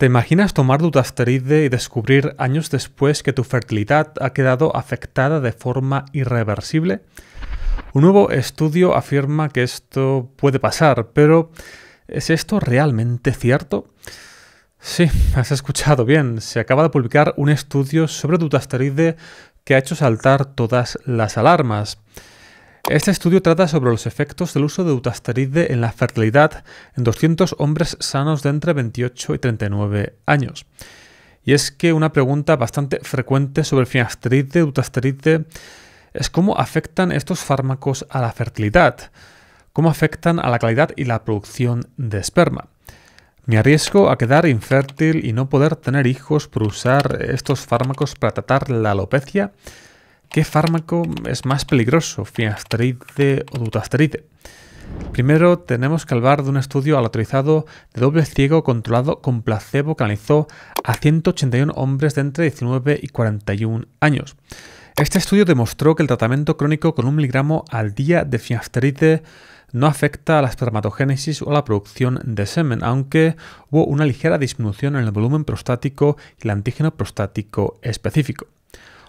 ¿Te imaginas tomar dutasteride y descubrir años después que tu fertilidad ha quedado afectada de forma irreversible? Un nuevo estudio afirma que esto puede pasar, pero ¿es esto realmente cierto? Sí, has escuchado bien. Se acaba de publicar un estudio sobre dutasteride que ha hecho saltar todas las alarmas. Este estudio trata sobre los efectos del uso de dutasteride en la fertilidad en 200 hombres sanos de entre 28 y 39 años. Y es que una pregunta bastante frecuente sobre finasteride, dutasteride, es cómo afectan estos fármacos a la fertilidad, cómo afectan a la calidad y la producción de esperma. Me arriesgo a quedar infértil y no poder tener hijos por usar estos fármacos para tratar la alopecia. ¿Qué fármaco es más peligroso, finasteride o dutasteride? Primero, tenemos que hablar de un estudio autorizado de doble ciego controlado con placebo que analizó a 181 hombres de entre 19 y 41 años. Este estudio demostró que el tratamiento crónico con un miligramo al día de finasteride no afecta a la espermatogénesis o la producción de semen, aunque hubo una ligera disminución en el volumen prostático y el antígeno prostático específico.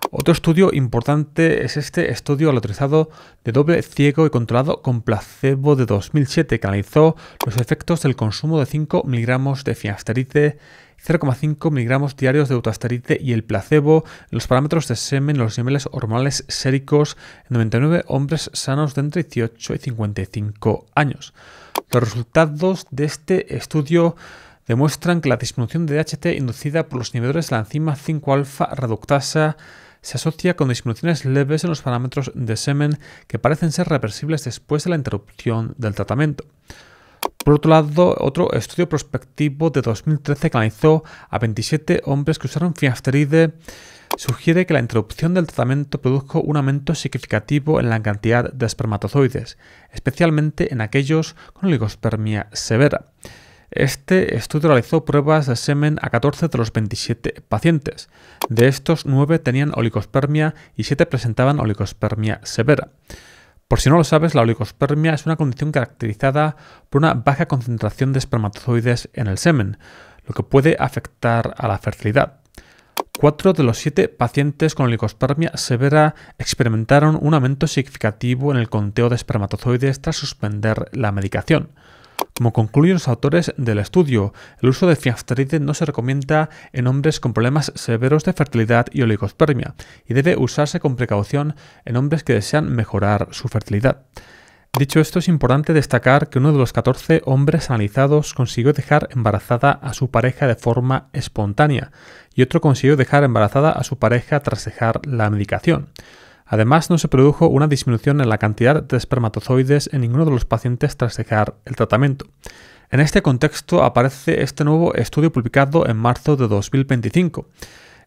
Otro estudio importante es este estudio autorizado de doble ciego y controlado con placebo de 2007 que analizó los efectos del consumo de 5 miligramos de fiasterite 0,5 miligramos diarios de utasterite y el placebo, en los parámetros de semen, los niveles hormonales séricos en 99 hombres sanos de entre 18 y 55 años. Los resultados de este estudio demuestran que la disminución de DHT inducida por los inhibidores de la enzima 5-alfa reductasa se asocia con disminuciones leves en los parámetros de semen que parecen ser reversibles después de la interrupción del tratamiento. Por otro lado, otro estudio prospectivo de 2013 que analizó a 27 hombres que usaron finasteride sugiere que la interrupción del tratamiento produjo un aumento significativo en la cantidad de espermatozoides, especialmente en aquellos con oligospermia severa. Este estudio realizó pruebas de semen a 14 de los 27 pacientes. De estos, 9 tenían olicospermia y 7 presentaban olicospermia severa. Por si no lo sabes, la olicospermia es una condición caracterizada por una baja concentración de espermatozoides en el semen, lo que puede afectar a la fertilidad. Cuatro de los siete pacientes con olicospermia severa experimentaron un aumento significativo en el conteo de espermatozoides tras suspender la medicación. Como concluyen los autores del estudio, el uso de fiastrite no se recomienda en hombres con problemas severos de fertilidad y oligospermia y debe usarse con precaución en hombres que desean mejorar su fertilidad. Dicho esto, es importante destacar que uno de los 14 hombres analizados consiguió dejar embarazada a su pareja de forma espontánea y otro consiguió dejar embarazada a su pareja tras dejar la medicación. Además, no se produjo una disminución en la cantidad de espermatozoides en ninguno de los pacientes tras dejar el tratamiento. En este contexto aparece este nuevo estudio publicado en marzo de 2025.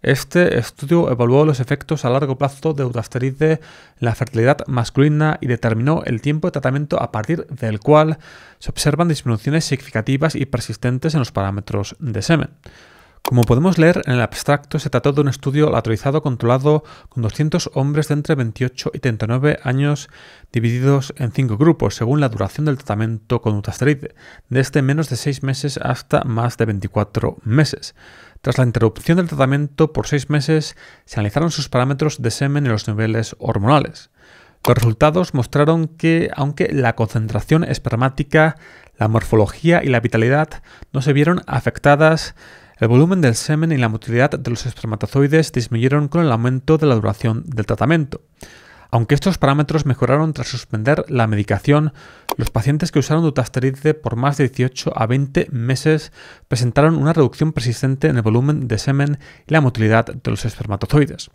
Este estudio evaluó los efectos a largo plazo de eutasteride en la fertilidad masculina y determinó el tiempo de tratamiento a partir del cual se observan disminuciones significativas y persistentes en los parámetros de semen. Como podemos leer en el abstracto, se trató de un estudio lateralizado controlado con 200 hombres de entre 28 y 39 años divididos en cinco grupos, según la duración del tratamiento con utasteride, desde este menos de 6 meses hasta más de 24 meses. Tras la interrupción del tratamiento por 6 meses, se analizaron sus parámetros de semen y los niveles hormonales. Los resultados mostraron que, aunque la concentración espermática, la morfología y la vitalidad no se vieron afectadas, el volumen del semen y la motilidad de los espermatozoides disminuyeron con el aumento de la duración del tratamiento. Aunque estos parámetros mejoraron tras suspender la medicación, los pacientes que usaron dutasteride por más de 18 a 20 meses presentaron una reducción persistente en el volumen de semen y la motilidad de los espermatozoides.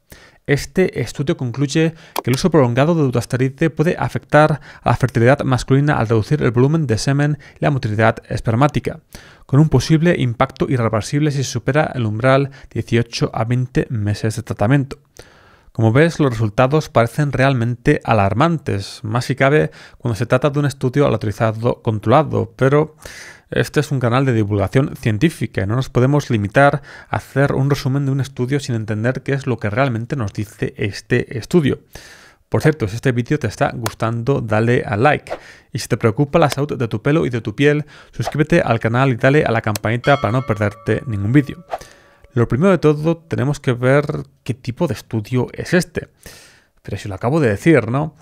Este estudio concluye que el uso prolongado de dutasteride puede afectar a la fertilidad masculina al reducir el volumen de semen y la motilidad espermática, con un posible impacto irreversible si se supera el umbral 18 a 20 meses de tratamiento. Como ves, los resultados parecen realmente alarmantes, más si cabe cuando se trata de un estudio autorizado controlado, pero este es un canal de divulgación científica y no nos podemos limitar a hacer un resumen de un estudio sin entender qué es lo que realmente nos dice este estudio. Por cierto, si este vídeo te está gustando, dale a like. Y si te preocupa la salud de tu pelo y de tu piel, suscríbete al canal y dale a la campanita para no perderte ningún vídeo. Lo primero de todo, tenemos que ver qué tipo de estudio es este. Pero si lo acabo de decir, ¿no?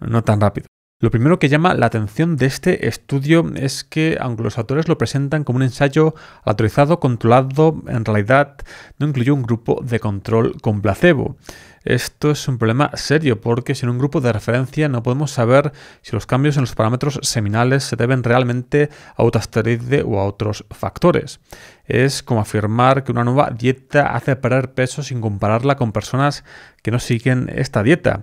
No tan rápido. Lo primero que llama la atención de este estudio es que, aunque los autores lo presentan como un ensayo autorizado, controlado, en realidad no incluye un grupo de control con placebo. Esto es un problema serio porque sin un grupo de referencia no podemos saber si los cambios en los parámetros seminales se deben realmente a autoasteroide o a otros factores. Es como afirmar que una nueva dieta hace perder peso sin compararla con personas que no siguen esta dieta.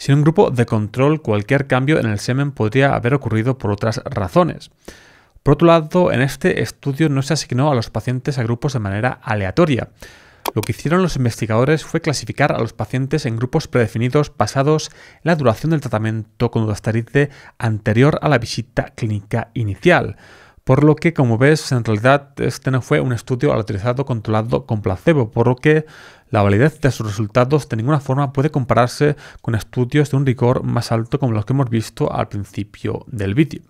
Sin un grupo de control, cualquier cambio en el semen podría haber ocurrido por otras razones. Por otro lado, en este estudio no se asignó a los pacientes a grupos de manera aleatoria. Lo que hicieron los investigadores fue clasificar a los pacientes en grupos predefinidos basados en la duración del tratamiento con dutasteride anterior a la visita clínica inicial. Por lo que, como ves, en realidad este no fue un estudio autorizado controlado con placebo, por lo que la validez de sus resultados de ninguna forma puede compararse con estudios de un rigor más alto como los que hemos visto al principio del vídeo.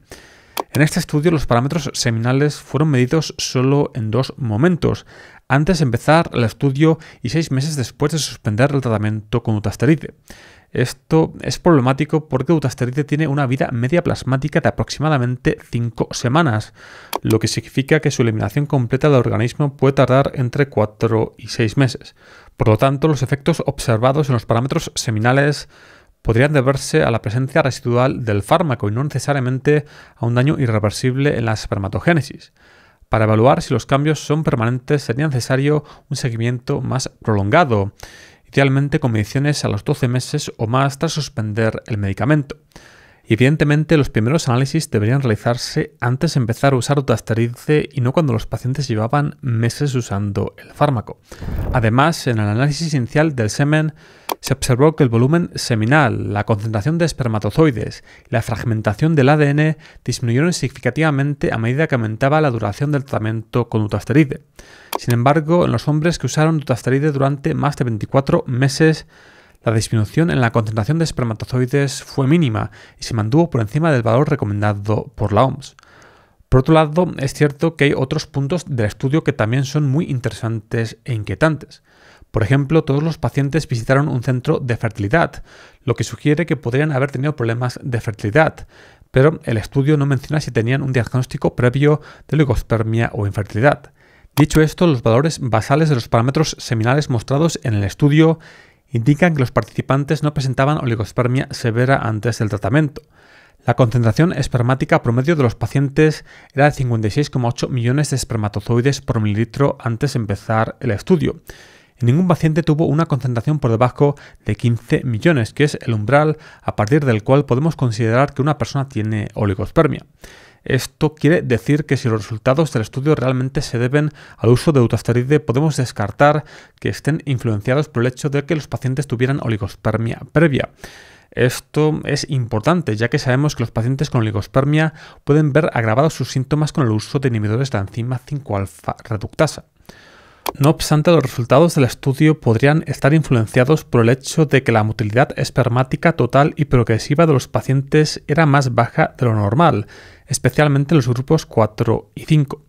En este estudio los parámetros seminales fueron medidos solo en dos momentos, antes de empezar el estudio y seis meses después de suspender el tratamiento con utasteride. Esto es problemático porque utasteride tiene una vida media plasmática de aproximadamente 5 semanas, lo que significa que su eliminación completa del organismo puede tardar entre 4 y 6 meses. Por lo tanto, los efectos observados en los parámetros seminales podrían deberse a la presencia residual del fármaco y no necesariamente a un daño irreversible en la espermatogénesis para evaluar si los cambios son permanentes sería necesario un seguimiento más prolongado, idealmente con mediciones a los 12 meses o más tras suspender el medicamento. Evidentemente, los primeros análisis deberían realizarse antes de empezar a usar Utasterice y no cuando los pacientes llevaban meses usando el fármaco. Además, en el análisis inicial del semen se observó que el volumen seminal, la concentración de espermatozoides y la fragmentación del ADN disminuyeron significativamente a medida que aumentaba la duración del tratamiento con dutasteride. Sin embargo, en los hombres que usaron dutasteride durante más de 24 meses, la disminución en la concentración de espermatozoides fue mínima y se mantuvo por encima del valor recomendado por la OMS. Por otro lado, es cierto que hay otros puntos del estudio que también son muy interesantes e inquietantes. Por ejemplo, todos los pacientes visitaron un centro de fertilidad, lo que sugiere que podrían haber tenido problemas de fertilidad, pero el estudio no menciona si tenían un diagnóstico previo de oligospermia o infertilidad. Dicho esto, los valores basales de los parámetros seminales mostrados en el estudio indican que los participantes no presentaban oligospermia severa antes del tratamiento. La concentración espermática promedio de los pacientes era de 56,8 millones de espermatozoides por mililitro antes de empezar el estudio, ningún paciente tuvo una concentración por debajo de 15 millones, que es el umbral a partir del cual podemos considerar que una persona tiene oligospermia. Esto quiere decir que si los resultados del estudio realmente se deben al uso de utasteride, podemos descartar que estén influenciados por el hecho de que los pacientes tuvieran oligospermia previa. Esto es importante, ya que sabemos que los pacientes con oligospermia pueden ver agravados sus síntomas con el uso de inhibidores de la enzima 5-alfa reductasa. No obstante, los resultados del estudio podrían estar influenciados por el hecho de que la motilidad espermática total y progresiva de los pacientes era más baja de lo normal, especialmente en los grupos 4 y 5.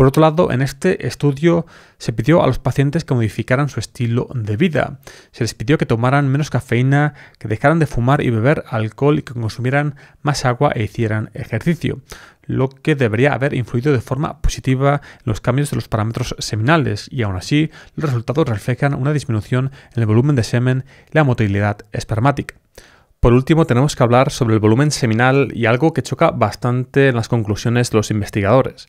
Por otro lado, en este estudio se pidió a los pacientes que modificaran su estilo de vida. Se les pidió que tomaran menos cafeína, que dejaran de fumar y beber alcohol y que consumieran más agua e hicieran ejercicio lo que debería haber influido de forma positiva en los cambios de los parámetros seminales, y aún así los resultados reflejan una disminución en el volumen de semen y la motilidad espermática. Por último, tenemos que hablar sobre el volumen seminal y algo que choca bastante en las conclusiones de los investigadores.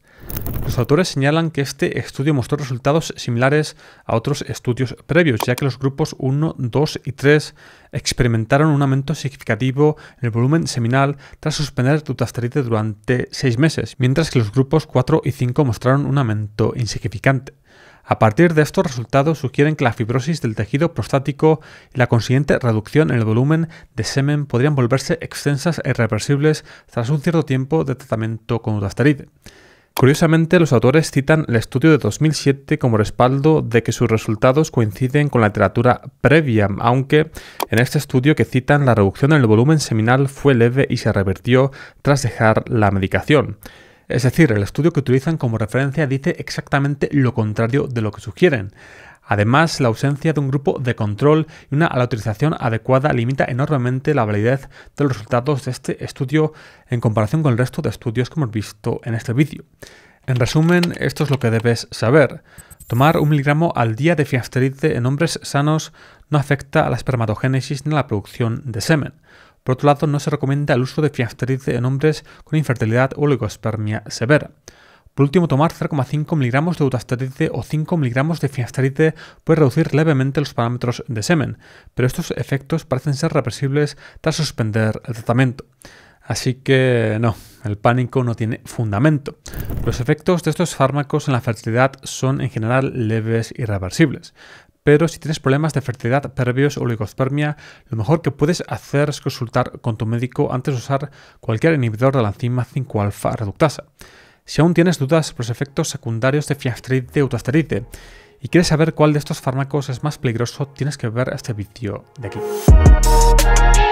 Los autores señalan que este estudio mostró resultados similares a otros estudios previos, ya que los grupos 1, 2 y 3 experimentaron un aumento significativo en el volumen seminal tras suspender tutastarite durante 6 meses, mientras que los grupos 4 y 5 mostraron un aumento insignificante. A partir de estos resultados sugieren que la fibrosis del tejido prostático y la consiguiente reducción en el volumen de semen podrían volverse extensas e irreversibles tras un cierto tiempo de tratamiento con dutasteride. Curiosamente, los autores citan el estudio de 2007 como respaldo de que sus resultados coinciden con la literatura previa, aunque en este estudio que citan la reducción en el volumen seminal fue leve y se revertió tras dejar la medicación. Es decir, el estudio que utilizan como referencia dice exactamente lo contrario de lo que sugieren. Además, la ausencia de un grupo de control y una autorización adecuada limita enormemente la validez de los resultados de este estudio en comparación con el resto de estudios que hemos visto en este vídeo. En resumen, esto es lo que debes saber. Tomar un miligramo al día de finasteride en hombres sanos no afecta a la espermatogénesis ni a la producción de semen. Por otro lado, no se recomienda el uso de finasteride en hombres con infertilidad o oligospermia severa. Por último, tomar 0,5 mg de utasteride o 5 mg de finasteride puede reducir levemente los parámetros de semen, pero estos efectos parecen ser reversibles tras suspender el tratamiento. Así que no, el pánico no tiene fundamento. Los efectos de estos fármacos en la fertilidad son en general leves y reversibles, pero si tienes problemas de fertilidad previos o oligospermia, lo mejor que puedes hacer es consultar con tu médico antes de usar cualquier inhibidor de la enzima 5-alfa reductasa. Si aún tienes dudas sobre los efectos secundarios de fiastrite o Eutasteride y quieres saber cuál de estos fármacos es más peligroso, tienes que ver este vídeo de aquí.